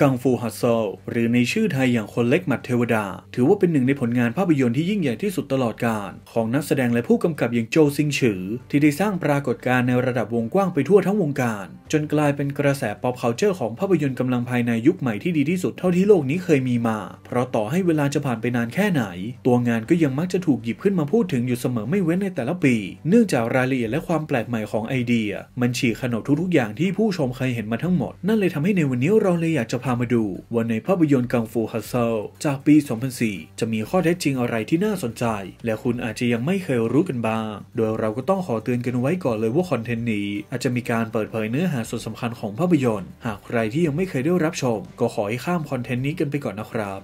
กังฟูฮัสโซหรือในชื่อไทยอย่างคนเล็กหมัดเทวดา ถือว่าเป็นหนึ่งในผลงานภาพยนตร์ที่ยิ่งใหญ่ที่สุดตลอดกาลของนักแสดงและผู้กำกับอย่างโจซิงฉือ ที่ได้สร้างปรากฏการณ์ในระดับวงกว้างไปทั่วทั้งวงการ จนกลายเป็นกระแสป๊อปเคาเตอร์ของภาพยนตร์กำลังภายในยุคใหม่ ที่ดีที่สุดเท่าที่โลกนี้เคยมีมา เพราะต่อให้เวลาจะผ่านไปนานแค่ไหน ตัวงานก็ยังมักจะถูกหยิบขึ้นมาพูดถึงอยู่เสมอไม่เว้นในแต่ละปี เนื่องจากรายละเอียดและความแปลกใหม่ของไอเดีย มันฉีกขนบทุกๆอย่างที่ผู้ชมเคยเห็นมาทั้งหมด นั่นเลยทำให้ในวันนี้เราเลยอยากจะพามาดูว่าในภาพยนตร์กังฟูฮัสเซลจากปี 2004 จะมีข้อเท็จจริงอะไรที่น่าสนใจ และคุณอาจจะยังไม่เคยรู้กันบ้าง โดยเราก็ต้องขอเตือนกันไว้ก่อนเลยว่าคอนเทนต์นี้ อาจจะมีการเปิดเผยเนื้อหาส่วนสำคัญของภาพยนตร์หากใครที่ยังไม่เคยได้รับชมก็ขอให้ข้ามคอนเทนต์นี้กันไปก่อนนะครับ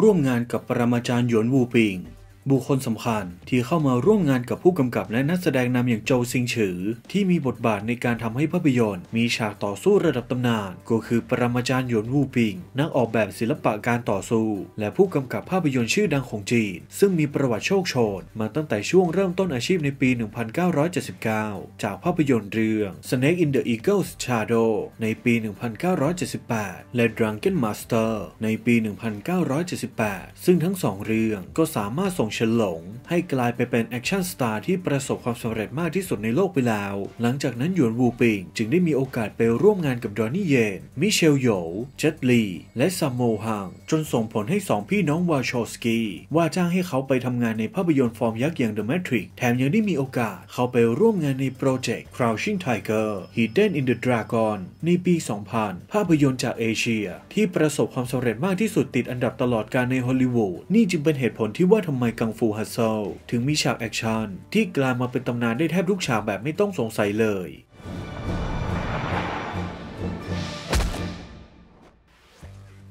ร่วมงานกับปรมาจารย์หยวนวูปิงบุคคลสำคัญที่เข้ามาร่วมงานกับผู้กำกับและนักแสดงนำอย่างโจซิงฉือ ที่มีบทบาทในการทำให้ภาพยนตร์ มีฉากต่อสู้ระดับตำนานก็คือปรมาจารย์หยวนวูปิง นักออกแบบศิลปะการต่อสู้ และผู้กำกับภาพยนตร์ชื่อดังของจีนซึ่งมีประวัติโชคโชนมาตั้งแต่ช่วงเริ่มต้นอาชีพในปี 1979 จากภาพยนตร์เรื่อง Snake in the Eagle's Shadow ในปี 1978 และ Drunken Master ในปี 1978 ซึ่งทั้งสองเรื่องก็สามารถส่งฉลอลงให้กลายไปเป็นแอคชั่นสตาร์ที่ประสบความสำเร็จมากที่สุดในโลกไปแล้ว หลังจากนั้นหยวนวูปิง จึงได้มีโอกาสไปร่วมงานกับดอนนี่เยน มิเชลโยเจตลี และซัมโมฮัง จนส่งผลให้สองพี่น้องวาชอสกีว่าจ้างให้เขาไปทำงานในภาพยนตร์ฟอร์มยักษ์อย่าง The Matrix แถมยังได้มีโอกาสเข้าไปร่วมงานในโปรเจกต์ Crouching Tiger Hidden in the Dragon ในปี 2000 ภาพยนตร์จากเอเชีย ที่ประสบความสำเร็จมากที่สุดติดอันดับตลอดการในฮอลลีวูดนี่จึงเป็นเหตุผลที่ว่าทำไมกัังฟูฮัสโซลถึงมีฉากแอคชั่นที่กลายมาเป็นตำนานได้แทบทุกฉากแบบไม่ต้องสงสัยเลย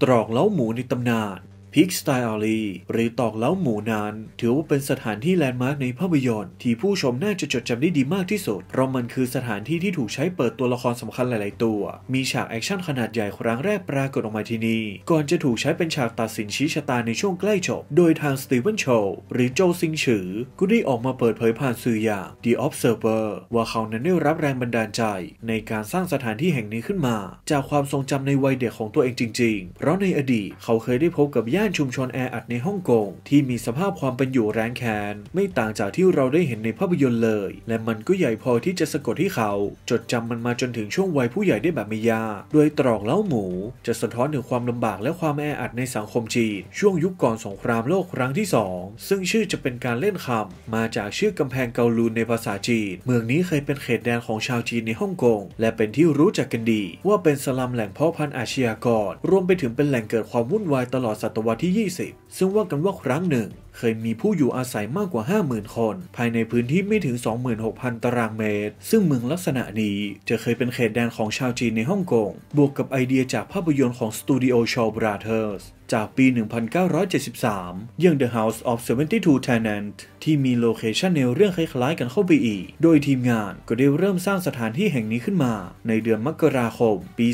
ตรอกเล้าหมูในตำนานพิกสไตล์อลีหรือตอกเล้าหมูนาน ถือว่าเป็นสถานที่แลนด์มาร์กในภาพยนตร์ที่ผู้ชมน่าจะจดจำได้ดีมากที่สุดเพราะมันคือสถานที่ที่ถูกใช้เปิดตัวละครสำคัญหลายๆตัว มีฉากแอคชั่นขนาดใหญ่ครั้งแรกปรากฏออกมาที่นี่ ก่อนจะถูกใช้เป็นฉากตัดสินชี้ชะตาในช่วงใกล้จบโดยทางสตีเวนโชว์หรือโจซิงฉือก็ได้ออกมาเปิดเผยผ่านสื่ออย่าง The Observer ว่าเขานั้นได้รับแรงบันดาลใจ ในการสร้างสถานที่แห่งนี้ขึ้นมา จากความทรงจำในวัยเด็กของตัวเองจริง ๆ เพราะในอดีตเขาเคยได้พบกับย่าานชุมชนแออัดในฮ่องกงที่มีสภาพความเป็นอยู่แรงแค้นไม่ต่างจากที่เราได้เห็นในภาพยนตร์เลย และมันก็ใหญ่พอที่จะสะกดที่เขาจดจำมันมาจนถึงช่วงวัยผู้ใหญ่ได้แบบไม่ยากโดยตรอกเล้าหมูจะสะท้อนถึงความลำบากและความแออัดในสังคมจีนช่วงยุคก่อนสงครามโลกครั้งที่ 2 ซึ่งชื่อจะเป็นการเล่นคำมาจากชื่อกำแพงเกาลูนในภาษาจีนเมืองนี้เคยเป็นเขตแดนของชาวจีนในฮ่องกงและเป็นที่รู้จักกันดีว่าเป็นสลัมแหล่งเพาะพันธุ์อาชญากรรวมไปถึงเป็นแหล่งเกิดความวุ่นวายตลอดศตวรรษที่ 20 ซึ่งว่ากันว่าครั้งหนึ่งเคยมีผู้อยู่อาศัยมากกว่า 50,000 คน ภายในพื้นที่ไม่ถึง 26,000 ตารางเมตร ซึ่งเมืองลักษณะนี้จะเคยเป็นเขตแดนของชาวจีนในฮ่องกงบวกกับไอเดียจากภาพยนตร์ของสตูดิโอชอว์บราเธอร์สจากปี 1973ยัง The House of 72 Tenant ที่มีโลเคชันในเรื่องคล้ายๆกันเข้าไปอีก โดยทีมงานก็ได้เริ่มสร้างสถานที่แห่งนี้ขึ้นมา ในเดือนมกราคม ปี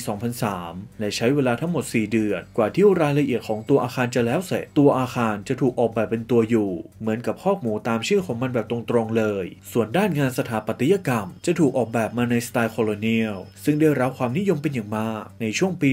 2003และใช้เวลาทั้งหมด 4 เดือนกว่าที่รายละเอียดของตัวอาคารจะแล้วเสร็จตัวอาคารจะถูกออกแบบเป็นัวอยู่ เหมือนกับหอกหมูตามชื่อของมันแบบตรงๆเลย ส่วนด้านงานสถาปัตยกรรมจะถูกออกแบบมาในสไตล์โคโลเนียล ซึ่งได้รับความนิยมเป็นอย่างมากในช่วงปี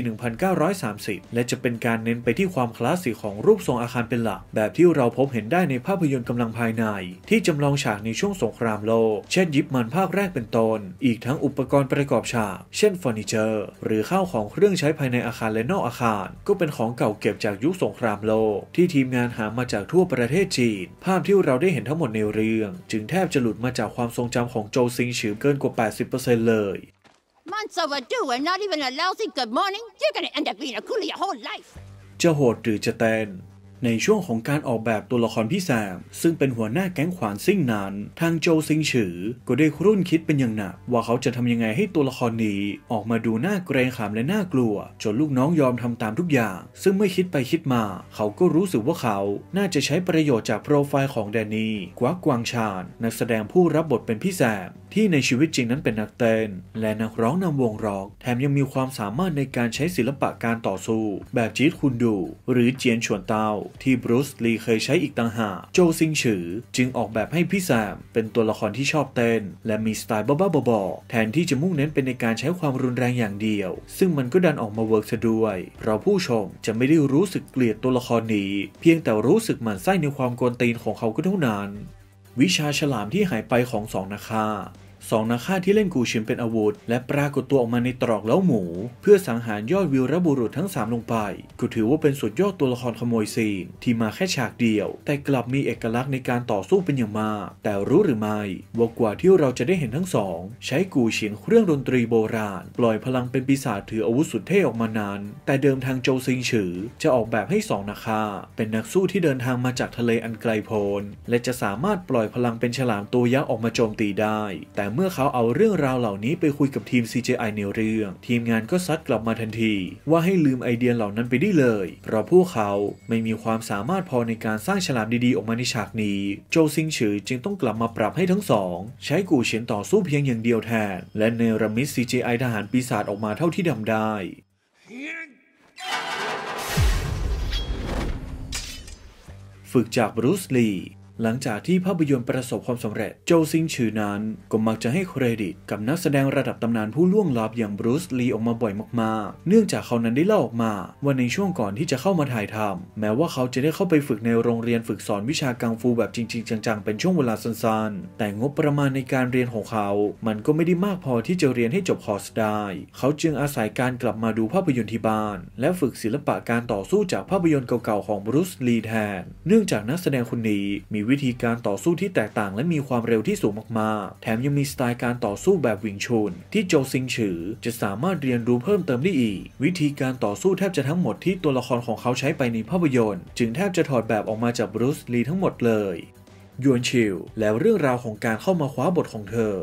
1930 และจะเป็นการเน้นไปที่ความคลาสสิกของรูปทรงอาคารเป็นหลัก แบบที่เราพบเห็นได้ในภาพยนตร์กำลังภายในที่จำลองฉากในช่วงสงครามโลก เช่นยิบมันภาคแรกเป็นต้น อีกทั้งอุปกรณ์ประกอบฉาก เช่นเฟอร์นิเจอร์หรือข้าวของเครื่องใช้ภายในอาคารและนอกอาคาร ก็เป็นของเก่าเก็บจากยุคสงครามโลก ที่ทีมงานหามาจากทั่วประประเทศจีนภาพที่เราได้เห็นทั้งหมดในเรื่อง จึงแทบจะหลุดมาจากความทรงจำของโจซิงฉือเกินกว่า 80%เลย Months overdue and not even a lousy good morning. You're gonna end up being a coolie your whole life. จะโหดหรือจะเต้นในช่วงของการออกแบบตัวละครพี่แซมซึ่งเป็นหัวหน้าแก๊งขวานซิ่งนั้นทางโจซิงฉือก็ได้ครุ่นคิดเป็นอย่างหนักว่าเขาจะทำยังไงให้ตัวละครนี้ ออกมาดูน่าเกรงขามและน่ากลัวจนลูกน้องยอมทำตามทุกอย่างซึ่งไม่คิดไปคิดมา เขาก็รู้สึกว่าเขา น่าจะใช้ประโยชน์จากโปรไฟล์ของแดนนี่กวักกวางชานนักแสดงผู้รับบทเป็นพี่แซมที่ในชีวิตจริงนั้นเป็นนักเต้นและนักร้องนำวงร็อก แถมยังมีความสามารถในการใช้ศิลปะการต่อสู้แบบจีตคุนดู หรือเจียนชวนเต้าที่บรูซลีเคยใช้อีกต่างหากโจซิงฉือจึงออกแบบให้พี่แซมเป็นตัวละครที่ชอบเต้นและมีสไตล์บ้าๆบอๆแทนที่จะมุ่งเน้นเป็นในการใช้ความรุนแรงอย่างเดียว ซึ่งมันก็ดันออกมาเวิร์กซะด้วยเพราะผู้ชมจะไม่ได้รู้สึกเกลียดตัวละครนี้ เพียงแต่รู้สึกหมั่นไส้ในความกวนตีนของเขาก็เท่านั้นวิชาฉลามที่หายไปของสองนาคาสองนักฆ่าที่เล่นกูชิมเป็นอาวุธและปรากฏตัวออกมาในตรอกเล้าหมูเพื่อสังหารยอดวิวระบุรุษทั้ง 3 ลงไปก็ถือว่าเป็นสุดยอดตัวละครขโมยซีนที่มาแค่ฉากเดียวแต่กลับมีเอกลักษณ์ในการต่อสู้เป็นอย่างมาก แต่รู้หรือไม่ว่ากว่าที่เราจะได้เห็นทั้งสองใช้กูชินเครื่องดนตรีโบราณปล่อยพลังเป็นปีศาจถืออาวุธสุดเท่ออกมานานแต่เดิมทางโจซิงฉือจะออกแบบให้สองนักฆ่าเป็นนักสู้ที่เดินทางมาจากทะเลอันไกลโพ้นและจะสามารถปล่อยพลังเป็นฉลามตัวยักษ์ออกมาโจมตีได้แต่เมื่อเขาเอาเรื่องราวเหล่านี้ไปคุยกับทีม c j i ในเรื่อง ทีมงานก็ซัดกลับมาทันที ว่าให้ลืมไอเดียเหล่านั้นไปได้เลย เพราะพวกเขาไม่มีความสามารถพอในการสร้างฉลามดีๆ ออกมาในฉากนี้ โจซิงฉือจึงต้องกลับมาปรับให้ทั้งสอง ใช้กูเฉียนต่อสู้เพียงอย่างเดียวแทน และเนรมิต c j i ทหารปีศาจออกมาเท่าที่ทำได้ ฝึกจากบรูซลีหลังจากที่ภาพยนตร์ประสบความสำเร็จโจซิงชือนั้น ก็มักจะให้เครดิตกับนักแสดงระดับตำนานผู้ล่วงลับอย่างบรูซลีออกมาบ่อยมากๆ เนื่องจากเขานั้นได้เล่าออกมาว่าในช่วงก่อนที่จะเข้ามาถ่ายทำแม้ว่าเขาจะได้เข้าไปฝึกในโรงเรียนฝึกสอนวิชากังฟูแบบจริงๆ จังๆเป็นช่วงเวลาสั้นๆ แต่งบประมาณในการเรียนของเขา มันก็ไม่ได้มากพอที่จะเรียนให้จบคอร์สได้ เขาจึงอาศัยการกลับมาดูภาพยนตร์ที่บ้านและฝึกศิลปะการต่อสู้จากภาพยนตร์เก่าๆของบรูซลีแทนเนื่องจากนักแสดงคนนี้มีวิธีการต่อสู้ที่แตกต่างและมีความเร็วที่สูงมากๆ แถมยังมีสไตล์การต่อสู้แบบวิงชนที่โจซิงฉือจะสามารถเรียนรู้เพิ่มเติมได้อีก วิธีการต่อสู้แทบจะทั้งหมดที่ตัวละครของเขาใช้ไปในภาพยนตร์ จึงแทบจะถอดแบบออกมาจากบรูซลีทั้งหมดเลยยวนชิลแล้วเรื่องราวของการเข้ามาคว้าบทของเธอ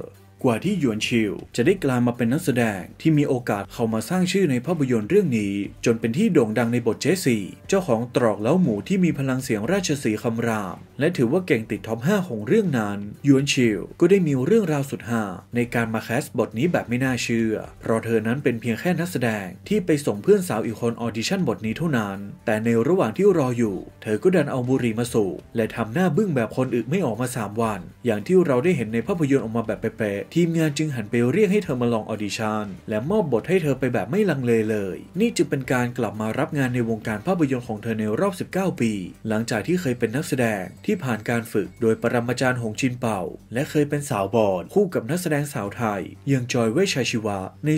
กว่าที่หยวนชิวจะได้กลายมาเป็นนักแสดงที่มีโอกาสเข้ามาสร้างชื่อในภาพยนตร์เรื่องนี้ จนเป็นที่โด่งดังในบทเจสซี่เจ้าของตรอกเล้าหมูที่มีพลังเสียงราชสีคำรามและถือว่าเก่งติดท็อป5ของเรื่องนั้นหยวนชิวก็ได้มีเรื่องราวสุดฮาในการมาแคสบทนี้แบบไม่น่าเชื่อเพราะเธอนั้นเป็นเพียงแค่นักแสดงที่ไปส่งเพื่อนสาวอีกคนออดิชั่นบทนี้เท่านั้นแต่ในระหว่างที่รออยู่ เธอก็ดันเอาบุหรี่มาสูบและทำหน้าบึ้งแบบคนอึไม่ออกมา 3 วัน อย่างที่เราได้เห็นในภาพยนตร์ออกมาแบบเป๊ะทีมงานจึงหันไปเรียกให้เธอมาลองออดิชั่นและมอบบทให้เธอไปแบบไม่ลังเลเลย นี่จึงเป็นการกลับมารับงานในวงการภาพยนตร์ของเธอในรอบ 19 ปี หลังจากที่เคยเป็นนักแสดงที่ผ่านการฝึกโดยปรมาจารย์หงชินเป่า และเคยเป็นสาวบอดคู่กับนักแสดงสาวไทย ยังจอยเวชชัยชีวะใน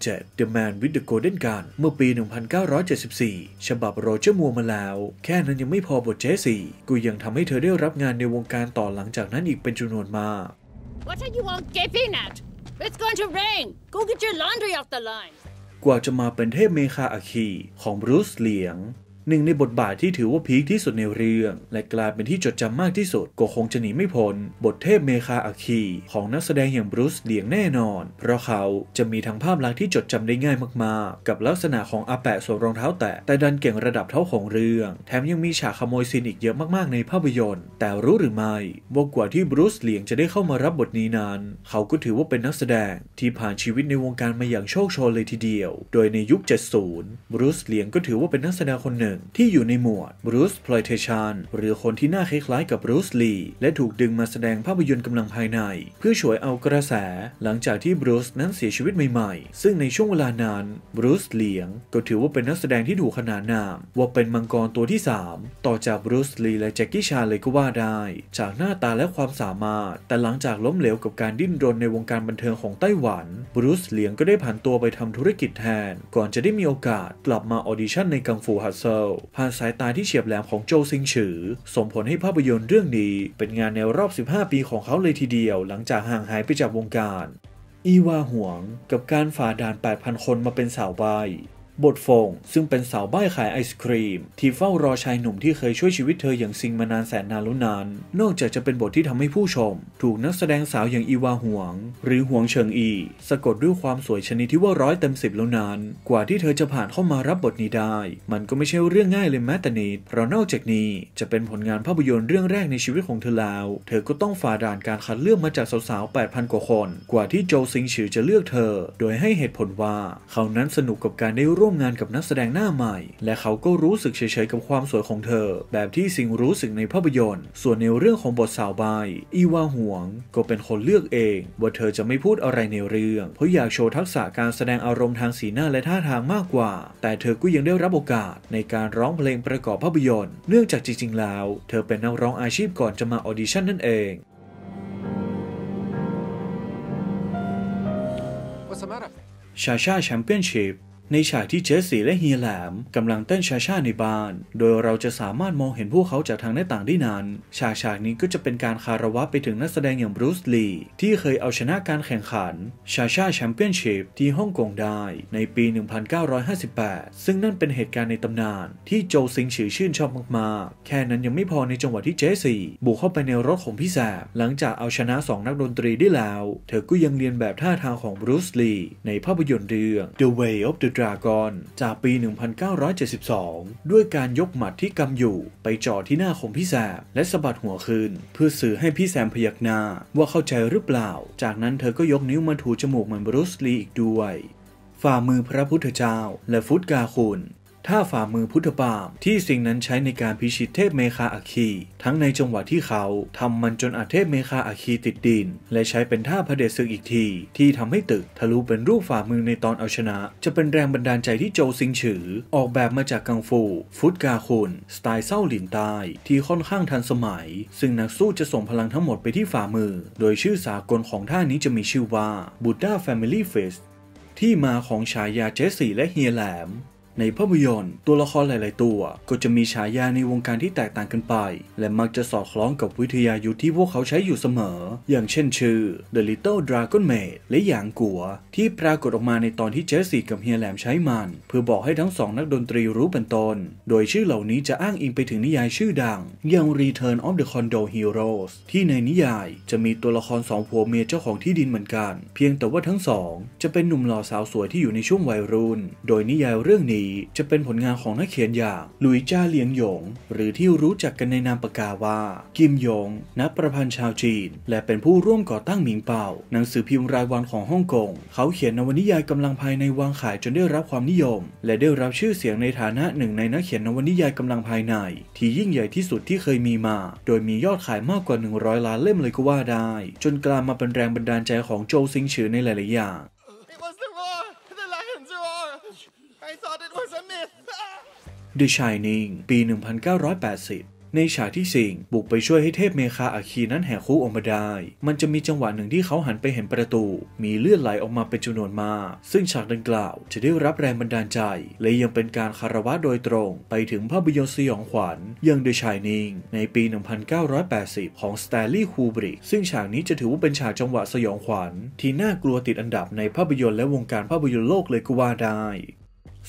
007 The Man with the Golden Gun เมื่อปี1974 ฉบับโรเจอร์มัวมาแล้ว แค่นั้นยังไม่พอบทเจสซี่กูยังทำให้เธอได้รับงานในวงการต่อหลังจากนั้นอีกเป็นจำนวนมาก What are you all gaping at? It's going to rain. Go get your laundry off the line. กว่าจะมาเป็นเทพเมคาอาคีของบรูซเหลียงหนึ่งในบทบาทที่ถือว่าพีคที่สุดในเรื่อง และกลายเป็นที่จดจำมากที่สุดก็คงจะหนีไม่พ้นบทเทพเมคาอาคี ของนักแสดงอย่างบรูซเลียงแน่นอน เพราะเขาจะมีทั้งภาพลักษณ์ที่จดจำได้ง่ายมากๆ กับลักษณะของอาแปะสวมรองเท้าแตะ แต่ดันเก่งระดับเท่าของเรื่องแถมยังมีฉากขโมยซีนอีกเยอะมากๆในภาพยนตร์ แต่รู้หรือไม่ว่ากว่าที่บรูซเลียงจะได้เข้ามารับบทนี้นั้นเขาก็ถือว่าเป็นนักแสดง ที่ผ่านชีวิตในวงการมาอย่างโชคโชนเลยทีเดียว โดยในยุค 70บรูซเลียงก็ถือว่าเป็นนักแสดงคนหนึ่งที่อยู่ในหมวดบรูซพลอยเทชันหรือคนที่หน้าคล้ายๆกับบรูซลีและถูกดึงมาแสดงภาพยนตร์กำลังภายใน เพื่อช่วยเอากระแสหลังจากที่บรูซนั้นเสียชีวิตใหม่ๆซึ่งในช่วงเวลานานบรูซเหลียงก็ถือว่าเป็นนักแสดงที่ถูกขนานนามว่าเป็นมังกรตัวที่ 3 ต่อจากบรูซลีและแจ็คกี้ชาเลยก็ว่าได้ จากหน้าตาและความสามารถ แต่หลังจากล้มเหลวกับการดิ้นรนในวงการบันเทิงของไต้หวันบรูซเหลียงก็ได้ผันตัวไปทำธุรกิจแทนก่อนจะได้มีโอกาสกลับมาออดิชั่นในกังฟูฮัตเซลลผ่านสายตาที่เฉียบแหลมของโจซิงฉือส่งผลให้ภาพยนตร์เรื่องนี้เป็นงานในรอบ 15 ปีของเขาเลยทีเดียวหลังจากห่างหายไปจากวงการ อีวาหวงกับการฝ่าด่าน 8,000 คนมาเป็นสาวใบบทฟง ซึ่งเป็นสาวบ้ายขายไอศครีม ที่เฝ้ารอชายหนุ่มที่เคยช่วยชีวิตเธออย่างซิงมานานแสนนานลุนาน นอกจากจะเป็นบทที่ทำให้ผู้ชม ถูกนักแสดงสาวอย่างอีวาห่วง หรือห่วงเชิงอี สะกดด้วยความสวยชนิดที่ว่าร้อยเต็มสิบแล้วนาน กว่าที่เธอจะผ่านเข้ามารับบทนี้ได้ มันก็ไม่ใช่เรื่องง่ายเลยแม้แต่นิดเพราะนอกจากนี้จะเป็นผลงานภาพยนตร์เรื่องแรกในชีวิตของเธอแล้วเธอก็ต้องฝ่าด่านการคัดเลือกมาจากสาวๆ8,000กว่าคน กว่าที่โจซิงฉือจะเลือกเธอ โดยให้เหตุผลว่าเขานั้นสนุกกับการได้ร่วมร่วมงานกับนักแสดงหน้าใหม่ และเขาก็รู้สึกเฉยๆกับความสวยของเธอ แบบที่สิงรู้สึกในภาพยนตร์ส่วนในเรื่องของบทสาวบาย อีวาห่วง ก็เป็นคนเลือกเองว่าเธอจะไม่พูดอะไรในเรื่องเพราะอยากโชว์ทักษะการแสดงอารมณ์ทางสีหน้าและท่าทางมากกว่า แต่เธอก็ยังได้รับโอกาส ในการร้องเพลงประกอบภาพยนตร์เนื่องจากจริง ๆแล้ว เธอเป็นนักร้องอาชีพก่อนจะมาออดิชั่นนั่นเองชาชาแชมเปี้ยนชิพในฉากที่เจสซี่และเฮียแหลมกำลังเต้นชาชาในบ้าน โดยเราจะสามารถมองเห็นพวกเขาจากทางหน้าต่างได้นั้นฉากฉากนี้ก็จะเป็นการคารวะไปถึงนักแสดงอย่างบรูซลีที่เคยเอาชนะการแข่งขัน ชาชาแชมเปี้ยนชิพที่ฮ่องกงได้ในปี 1958 ซึ่งนั่นเป็นเหตุการณ์ในตำนานที่โจซิงฉือชื่นชอบมากๆ แค่นั้นยังไม่พอในจังหวะที่เจสซี่บุกเข้าไปในรถของพี่แสบหลังจากเอาชนะ 2 นักดนตรีได้แล้ว เธอก็ยังเรียนแบบท่าทางของบรูซลีในภาพยนตร์เรื่อง The Way of the ดรากอนจากปี 1972 ด้วยการยกหมัดที่กำอยู่ไปจ่อที่หน้าของพี่แซมและสะบัดหัวคืน เพื่อสื่อให้พี่แซมพยักหน้าว่าเข้าใจหรือเปล่า จากนั้นเธอก็ยกนิ้วมาถูจมูกเหมือนบรูซลีอีกด้วย ฝ่ามือพระพุทธเจ้าและฟุตกาคุณท่าฝ่ามือพุทธบาทที่สิ่งนั้นใช้ในการพิชิตเทพเมคาอาคี ทั้งในจังหวะที่เขาทำมันจนอาเทพเมคาอาคีติดดิน และใช้เป็นท่าพระเดชศึกอีกที ที่ทำให้ตึก ทะลุเป็นรูปฝ่ามือในตอนเอาชนะ จะเป็นแรงบันดาลใจที่โจซิงฉือ ออกแบบมาจากกังฟูฟุตกาคุนสไตล์เศร้าหลินใต้ที่ค่อนข้างทันสมัย ซึ่งนักสู้จะส่งพลังทั้งหมดไปที่ฝ่ามือ โดยชื่อสากลของท่านี้จะมีชื่อว่าบูด้าแฟมิลี่เฟสที่มาของฉายาเจสซี่และเฮียแหลมในภาพยนตร์ ตัวละครหลาย ๆ ตัวก็จะมีฉายาในวงการที่แตกต่างกันไป และมักจะสอดคล้องกับวิทยายุทธที่พวกเขาใช้อยู่เสมอ อย่างเช่นชื่อ The Little Dragon Maid และหยางกัว ที่ปรากฏออกมาในตอนที่เจสซี่กับเฮียแหลมใช้มัน เพื่อบอกให้ทั้งสองนักดนตรีรู้เป็นต้น โดยชื่อเหล่านี้จะอ้างอิงไปถึงนิยายชื่อดังอย่าง Return of the Condo Heroes ที่ในนิยายจะมีตัวละครสองผัวเมียเจ้าของที่ดินเหมือนกันเพียงแต่ว่าทั้งสองจะเป็นหนุ่มหล่อสาวสวยที่อยู่ในช่วงวัยรุ่น โดยนิยายเรื่องนี้ี้จะเป็นผลงานของนักเขียนอย่างลุยจ้าเลียงหยง หรือที่รู้จักกันในนามปากกาว่า กิมหยง นักประพันธ์ชาวจีนและเป็นผู้ร่วมก่อตั้งหมิงเป่า หนังสือพิมพ์รายวันของฮ่องกง เขาเขียนนวนิยายกำลังภายในวางขายจนได้รับความนิยม และได้รับชื่อเสียงในฐานะหนึ่ง ในนักเขียนนวนิยายกำลังภายใน ที่ยิ่งใหญ่ที่สุดที่เคยมีมา โดยมียอดขายมากกว่า100ล้านเล่มเลยก็ว่าได้ จนกลายมาเป็นแรงบันดาลใจของโจซิงฉือในหลายๆอย่าง The Shining ปี 1980 ในฉากที่สิงบุกไปช่วยให้เทพเมคาอาคีนั้นแหกคุกออกมาได้ มันจะมีจังหวะหนึ่งที่เขาหันไปเห็นประตู มีเลือดไหลออกมาเป็นจำนวนมาก ซึ่งฉากดังกล่าวจะได้รับแรงบันดาลใจ และยังเป็นการคารวะโดยตรงไปถึงภาพยนตร์สยองขวัญยังเดอะชายนิงในปี 1980 ของสแตลลี่คูบริกซึ่งฉากนี้จะถือว่าเป็นฉากจังหวะสยองขวัญ ที่น่ากลัวติดอันดับในภาพยนตร์และวงการภาพยนตร์โลกเลยก็ว่าได้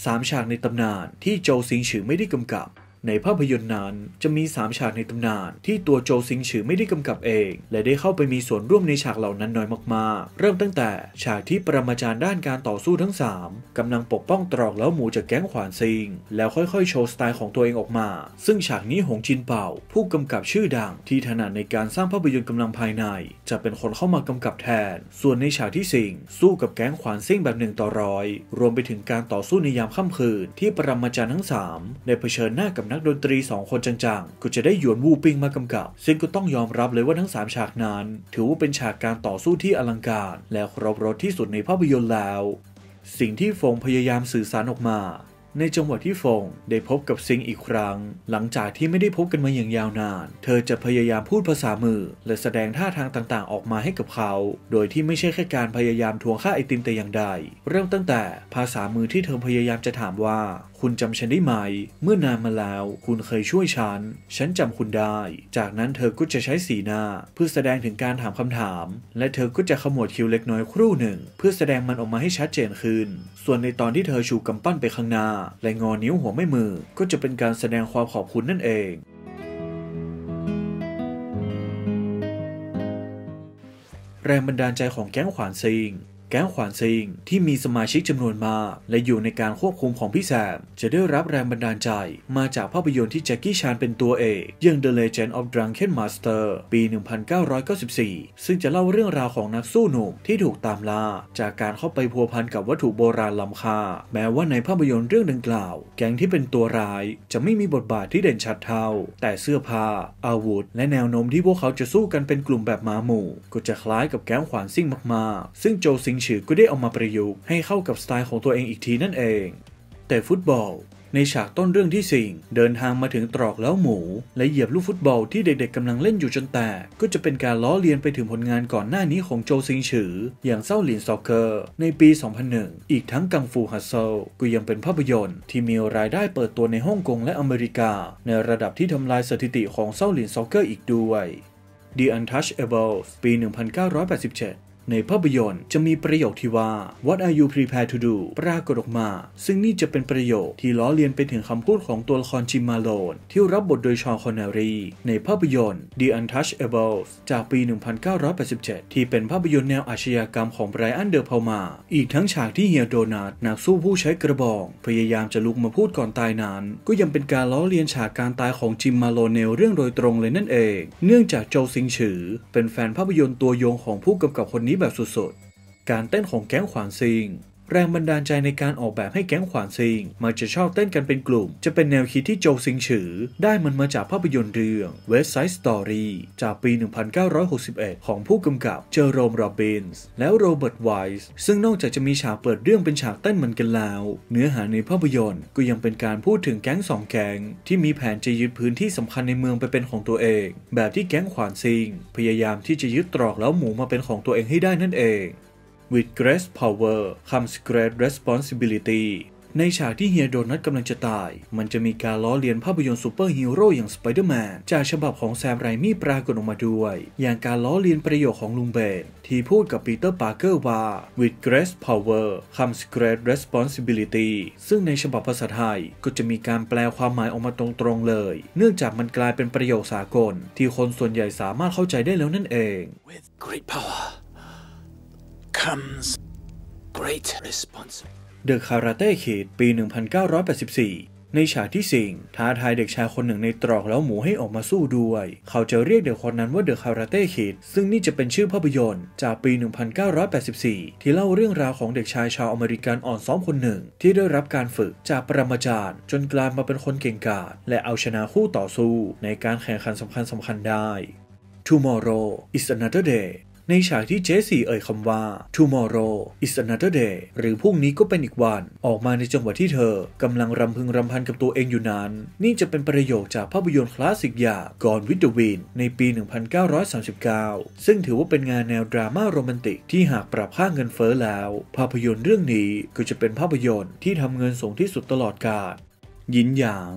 3ฉากในตำนานที่โจซิงฉือไม่ได้กำกับในภาพยนตร์นั้นจะมี3ฉากในตำนานที่ตัวโจซิงฉือไม่ได้กำกับเอง และได้เข้าไปมีส่วนร่วมในฉากเหล่านั้นน้อยมากๆ เริ่มตั้งแต่ฉากที่ปรมาจารย์ด้านการต่อสู้ทั้ง 3 กำลังปกป้องตรอกแล้วหมูจากแก๊งขวานซิง แล้วค่อยๆ โชว์สไตล์ของตัวเองออกมา ซึ่งฉากนี้หงจินเป่า ผู้กำกับชื่อดังที่ถนัดในการสร้างภาพยนตร์กำลังภายใน จะเป็นคนเข้ามากำกับแทน ส่วนในฉากที่สิงสู้กับแก๊งขวานซิงแบบหนึ่งต่อร้อยรวมไปถึงการต่อสู้ในยามค่ำคืน ที่ปรมาจารย์ทั้ง3ได้เผชิญหน้ากับนักักดนตรี2คนจังๆก็จะได้หยวนวูปิงมากำกับ ซึ่งก็ต้องยอมรับเลยว่าทั้ง 3 ฉากนั้น ถือว่าเป็นฉากการต่อสู้ที่อลังการ และครบรถที่สุดในภาพยนตร์แล้ว สิ่งที่ฟงพยายามสื่อสารออกมา ในจังหวะที่ฟงได้พบกับซิงอีกครั้ง หลังจากที่ไม่ได้พบกันมาอย่างยาวนาน เธอจะพยายามพูดภาษามือ และแสดงท่าทางต่างๆ ออกมาให้กับเขา โดยที่ไม่ใช่แค่การพยายามทวงค่าไอติมแต่อย่างใดเริ่มตั้งแต่ภาษามือที่เธอพยายามจะถามว่าคุณจำฉันได้ไหม เมื่อนานมาแล้ว คุณเคยช่วยฉันฉันจำคุณได้ จากนั้นเธอก็จะใช้สีหน้าเพื่อแสดงถึงการถามคำถาม และเธอก็จะขมวดคิ้วเล็กน้อยครู่หนึ่ง เพื่อแสดงมันออกมาให้ชัดเจนขึ้น ส่วนในตอนที่เธอชูกำปั้นไปข้างหน้า และงอนิ้วหัวไม่มือก็จะเป็นการแสดงความขอบคุณนั่นเอง แรงบันดาลใจของแก๊งขวานซิงแก๊งขวานซิงที่มีสมาชิกจำนวนมาก และอยู่ในการควบคุมของพี่แซมจะได้รับแรงบันดาลใจมาจากภาพยนตร์ที่แจ็คกี้ ชานเป็นตัวเอกยัง The Legend of Drunken Master ปี 1994 ซึ่งจะเล่าเรื่องราวของนักสู้หนุ่มที่ถูกตามล่า จากการเข้าไปพัวพันกับวัตถุโบราณล้ำค่าแม้ว่าในภาพยนตร์เรื่องดังกล่าว แก๊งที่เป็นตัวร้ายจะไม่มีบทบาทที่เด่นชัดเท่า แต่เสื้อผ้าอาวุธและแนวโน้มที่พวกเขาจะสู้กันเป็นกลุ่มแบบมาหมู่ ก็จะคล้ายกับแก๊งขวานซิงมากๆ ซึ่งโจซิงงฉือก็ได้เอามาประยุกต์ให้เข้ากับสไตล์ของตัวเองอีกทีนั่นเอง แต่ฟุตบอล ในฉากต้นเรื่องที่สิงเดินทางมาถึงตรอกแล้วหมู และเหยียบลูกฟุตบอลที่เด็กๆกำลังเล่นอยู่จนแตกก็จะเป็นการล้อเลียนไปถึงผลงานก่อนหน้านี้ของโจซิงฉือ อย่างเซ้าหลินซอกเกอร์ ในปี 2001 อีกทั้งกังฟูฮัสเซลก็ยังเป็นภาพยนตร์ ที่มีรายได้เปิดตัวในฮ่องกงและอเมริกา ในระดับที่ทำลายสถิติของเซ้าหลินซอกเกอร์อีกด้วย The Untouchables ปี 1987ในภาพยนตร์ จะมีประโยคที่ว่า What are you prepared to do ปรากฏออกมา ซึ่งนี่จะเป็นประโยคที่ล้อเลียนไปถึงคำพูดของตัวละครจิมมาโลน ที่รับบทโดยชอนคอนเนรีในภาพยนตร์ The Untouchables จากปี 1987 ที่เป็นภาพยนตร์แนวอาชญากรรมของไบรอันเดอร์พามาอีกทั้งฉากที่เฮียโดนัทนักสู้ผู้ใช้กระบอกพยายามจะลุกมาพูดก่อนตายนั้นก็ยังเป็นการล้อเลียนฉากการตายของจิมมาโลเนลเรื่องโดยตรงเลยนั่นเอง เนื่องจากโจซิงฉือเป็นแฟนภาพยนตร์ตัวยงของผู้กำกับคนนี้แบบสุดๆ การเต้นของแก๊งขวานซิงแรงบันดาลใจในการออกแบบให้แก๊งขวานซิงมักจะชอบเต้นกันเป็นกลุ่ม จะเป็นแนวคิดที่โจซิงฉือ ได้มันมาจากภาพยนตร์เรื่อง West Side Story จากปี 1961 ของผู้กำกับเจอโรมโรบินส์แล้วโรเบิร์ตไวส์ ซึ่งนอกจากจะมีฉากเปิดเรื่องเป็นฉากเต้นเหมือนกันแล้ว เนื้อหาในภาพยนตร์ก็ยังเป็นการพูดถึงแก๊งสองแก๊งที่มีแผนจะยึดพื้นที่สำคัญในเมืองไปเป็นของตัวเอง แบบที่แก๊งขวานซิงพยายามที่จะยึดตรอกแล้วหมูมาเป็นของตัวเองให้ได้นั่นเอง with great power comes great responsibility ในฉากที่เฮียโดนัทกำลังจะตาย มันจะมีการล้อเลียนภาพยนตร์ซูเปอร์ฮีโร่อย่างสไปเดอร์แมนจากฉบับของแซมไรมี่ปรากฏออกมาด้วย อย่างการล้อเลียนประโยคของลุงเบนที่พูดกับปีเตอร์ปาร์เกอร์ว่า with great power comes great responsibility ซึ่งในฉบับภาษาไทยก็จะมีการแปลความหมายออกมาตรงๆเลย เนื่องจากมันกลายเป็นประโยคสากล ที่คนส่วนใหญ่สามารถเข้าใจได้แล้วนั่นเอง with great power comes great response The Karate Kid ปี 1984 ในฉากที่สิงท้าทายเด็กชายคนหนึ่งในตรอกแล้วหมูให้ออกมาสู้ด้วย เขาจะเรียกเด็กคนนั้นว่าเดอะคาราเต้คิด ซึ่งนี่จะเป็นชื่อภาพยนตร์จากปี 1984 ที่เล่าเรื่องราวของเด็กชายชาวอเมริกันอ่อนซ้อมคนหนึ่งที่ได้รับการฝึกจากปรมาจารย์ จนกลายมาเป็นคนเก่งกาจและเอาชนะคู่ต่อสู้ ในการแข่งขันสำคัญสำคัญได้ Tomorrow is another day ในฉากที่เจสซี่เอ่ยคำว่า tomorrow is another day หรือพรุ่งนี้ก็เป็นอีกวันออกมาในจังหวะที่เธอกำลังรำพึงรำพันกับตัวเองอยู่นั้น นี่จะเป็นประโยคจากภาพยนตร์คลาสสิกอย่าง Gone with the Wind ในปี 1939 ซึ่งถือว่าเป็นงานแนวดราม่าโรแมนติกที่หากปรับค่าเงินเฟ้อแล้ว ภาพยนตร์เรื่องนี้ก็จะเป็นภาพยนตร์ที่ทำเงินสูงที่สุดตลอดกาลยินหยาง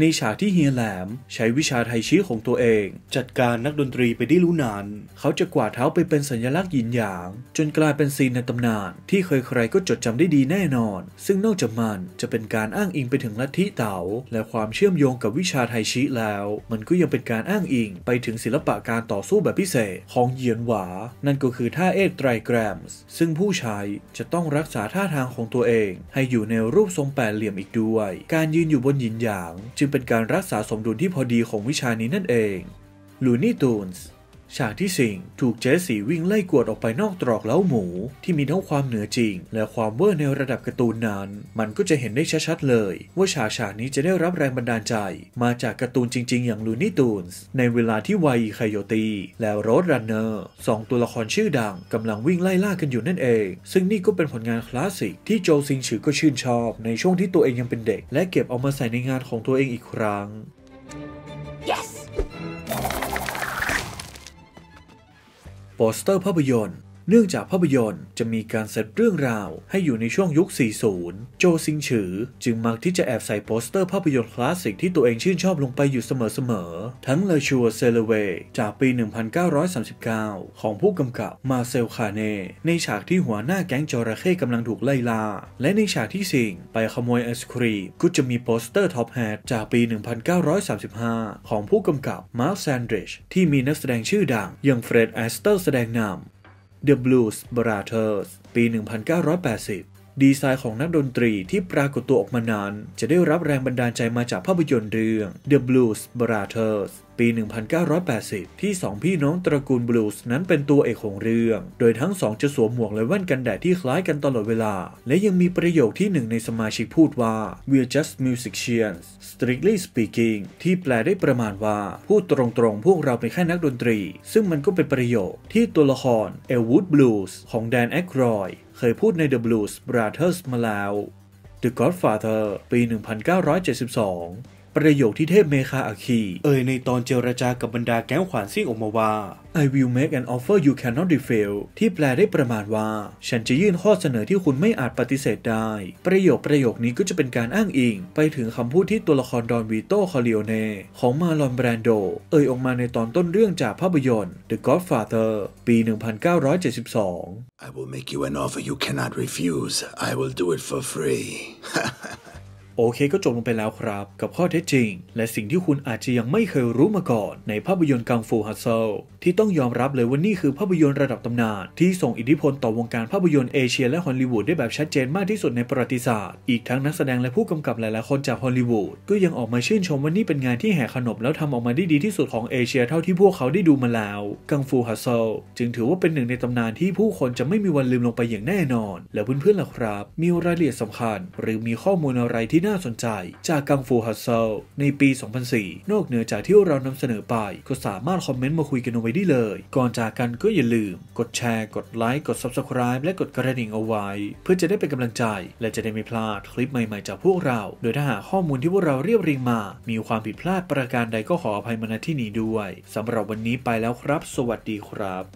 ในฉากที่เฮียแหลมใช้วิชาไทชี้ของตัวเอง จัดการนักดนตรีไปได้รู้นาน เขาจะกวาดเท้าไปเป็นสัญลักษณ์หยินหยาง จนกลายเป็นซีนในตำนานที่เคยใครก็จดจำได้ดีแน่นอน ซึ่งนอกจากมันจะเป็นการอ้างอิงไปถึงลัทธิเต๋าและความเชื่อมโยงกับวิชาไทชี้แล้ว มันก็ยังเป็นการอ้างอิงไปถึงศิลปะการต่อสู้แบบพิเศษของเหยียนหวา นั่นก็คือท่าเอกไตรแกรมส์ซึ่งผู้ใช้จะต้องรักษาท่าทางของตัวเอง ให้อยู่ในรูปทรงแปดเหลี่ยมอีกด้วย การยืนอยู่บนหยินหยางจึงเป็นการรักษาสมดุลที่พอดีของวิชานี้นั่นเอง ลูนี่ตูนส์ฉากที่สิงถูกเจสสีวิ่งไล่กวดออกไปนอกตรอกเล้าหมูที่มีทั้งความเหนือจริง และความเวอร์ในระดับการ์ตูนนั้น มันก็จะเห็นได้ชัดๆเลยว่าฉากฉากนี้จะได้รับแรงบันดาลใจมาจากการ์ตูนจริง ๆ อย่างลูนี่ตูนส์ในเวลาที่ไวคายโยตี และโรดรันเนอร์สองตัวละครชื่อดังกำลังวิ่งไล่ล่ากันอยู่นั่นเอง ซึ่งนี่ก็เป็นผลงานคลาสสิกที่โจซิงฉือก็ชื่นชอบ ในช่วงที่ตัวเองยังเป็นเด็ก และเก็บเอามาใส่ในงานของตัวเองอีกครั้ง yes โปสเตอร์ภาพยนตร์เนื่องจากภาพยนตร์จะมีการเซตเรื่องราวให้อยู่ในช่วงยุค 40 โจซิงฉือ จึงมักที่จะแอบใส่โปสเตอร์ภาพยนตร์คลาสสิกที่ตัวเองชื่นชอบลงไปอยู่เสมอๆ ทั้งเลชัวเซเลเวจากปี 1939 ของผู้กำกับมาเซลคาเน่ในฉากที่หัวหน้าแก๊งจระเข้กำลังถูกไล่ล่า และในฉากที่สิงไปขโมยไอศครีมก็จะมีโปสเตอร์ท็อปแฮทจากปี 1935 ของผู้กำกับมาร์คแซนดริชที่มีนักแสดงชื่อดังอย่างเฟร็ดแอสเตอร์แสดงนำ The Blues Brothers ปี 1980ดีไซน์ของนักดนตรีที่ปรากฏตัวออกมานาน จะได้รับแรงบันดาลใจมาจากภาพยนตร์เรื่อง The Blues Brothers ปี 1980 ที่ 2 พี่น้องตระกูลบลูส์นั้นเป็นตัวเอกของเรื่อง โดยทั้งสองจะสวมหมวกและแว่นกันแดดที่คล้ายกันตลอดเวลา และยังมีประโยคที่หนึ่งในสมาชิกพูดว่า We're just musicians strictly speaking ที่แปลได้ประมาณว่า พูดตรงๆ พวกเราเป็นแค่นักดนตรี ซึ่งมันก็เป็นประโยคที่ตัวละครเอลวูดบลูส์ของแดนแอครอยเคยพูดใน The Blues Brothers มาแล้ว The Godfather ปี 1972ประโยคที่เทพเมคาอาคี เอ่ยในตอนเจรจากับบรรดาแก๊งขวานซิ่งออกมาว่า I will make an offer you cannot refuse ที่แปลได้ประมาณว่า ฉันจะยื่นข้อเสนอที่คุณไม่อาจปฏิเสธได้ ประโยคประโยคนี้ก็จะเป็นการอ้างอิง ไปถึงคำพูดที่ตัวละครดอนวีโต้คอริโอเน่ของมาลอนแบรนโด เอ่ยออกมาในตอนต้นเรื่องจากภาพยนตร์ The Godfather ปี 1972 I will make you an offer you cannot refuse I will do it for free โอเคก็จบลงไปแล้วครับกับข้อเท็จจริง และสิ่งที่คุณอาจจะยังไม่เคยรู้มาก่อน ในภาพยนตร์กังฟูฮัสเซลที่ต้องยอมรับเลยว่านี่คือภาพยนตร์ระดับตำนานที่ส่งอิทธิพลต่อวงการภาพยนตร์เอเชียและฮอลลีวูดได้แบบชัดเจนมากที่สุดในประวัติศาสตร์ อีกทั้งนักแสดงและผู้กำกับหลายๆคนจากฮอลลีวูดก็ยังออกมาชื่นชมว่านี่เป็นงานที่แห่ขนบแล้วทำออกมาได้ดีที่สุดของเอเชียเท่าที่พวกเขาได้ดูมาแล้วกังฟูฮัสเซลจึงถือว่าเป็นหนึ่งในตำนานที่ผู้คนจะไม่มีวันลืมลงไปอย่างแน่นอน และเพื่อนๆล่ะครับ มีรายละเอียดสำคัญ หรือมีข้อมูลอะไรที่ที่น่าสนใจจากกังฟูฮัสเซลในปี 2004 นอกเหนือจากที่เรานำเสนอไป ก็สามารถคอมเมนต์มาคุยกันเอาไว้ได้เลย ก่อนจากกันก็อย่าลืม กดแชร์ กดไลค์ กด Subscribe และกดกระดิ่งเอาไว้ เพื่อจะได้เป็นกำลังใจและจะได้ไม่พลาดคลิปใหม่ๆจากพวกเรา โดยถ้าหากข้อมูลที่พวกเราเรียบเรียงมา มีความผิดพลาดประการใดก็ขออภัยมาณที่นี้ด้วยสำหรับวันนี้ไปแล้วครับ สวัสดีครับ